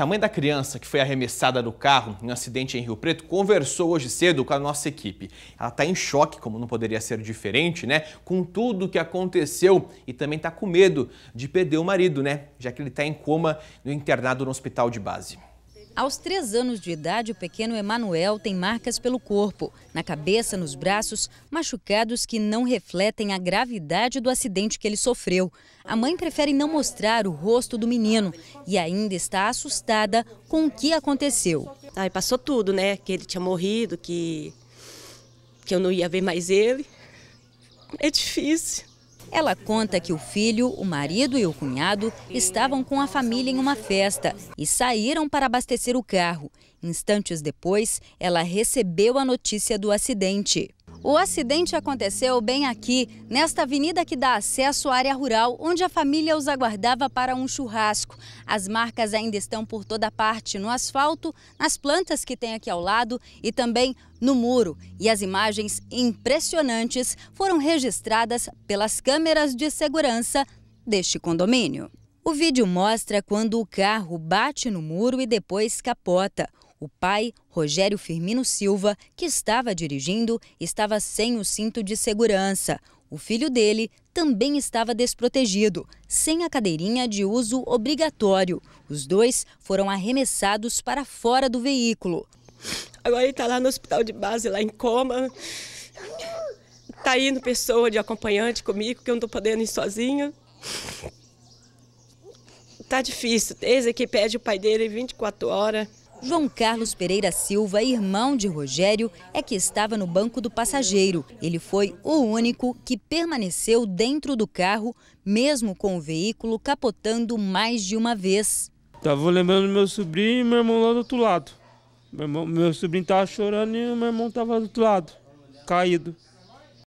A mãe da criança que foi arremessada do carro em um acidente em Rio Preto conversou hoje cedo com a nossa equipe. Ela está em choque, como não poderia ser diferente, né? Com tudo o que aconteceu e também está com medo de perder o marido, né? Já que ele está em coma no internado no hospital de base. Aos três anos de idade, o pequeno Emanuel tem marcas pelo corpo, na cabeça, nos braços, machucados que não refletem a gravidade do acidente que ele sofreu. A mãe prefere não mostrar o rosto do menino e ainda está assustada com o que aconteceu. Aí passou tudo, né? Que ele tinha morrido, que, que eu não ia ver mais ele. É difícil. Ela conta que o filho, o marido e o cunhado estavam com a família em uma festa e saíram para abastecer o carro. Instantes depois, ela recebeu a notícia do acidente. O acidente aconteceu bem aqui, nesta avenida que dá acesso à área rural, onde a família os aguardava para um churrasco. As marcas ainda estão por toda parte, no asfalto, nas plantas que tem aqui ao lado e também no muro. E as imagens impressionantes foram registradas pelas câmeras de segurança deste condomínio. O vídeo mostra quando o carro bate no muro e depois capota. O pai, Rogério Firmino Silva, que estava dirigindo, estava sem o cinto de segurança. O filho dele também estava desprotegido, sem a cadeirinha de uso obrigatório. Os dois foram arremessados para fora do veículo. Agora ele está lá no hospital de base, lá em coma. Está indo pessoa de acompanhante comigo, que eu não estou podendo ir sozinho. Tá difícil. Esse aqui pede o pai dele 24 horas. João Carlos Pereira Silva, irmão de Rogério, é que estava no banco do passageiro. Ele foi o único que permaneceu dentro do carro, mesmo com o veículo capotando mais de uma vez. Estava lembrando meu sobrinho e meu irmão lá do outro lado. Meu, irmão, meu sobrinho estava chorando e meu irmão estava do outro lado, caído.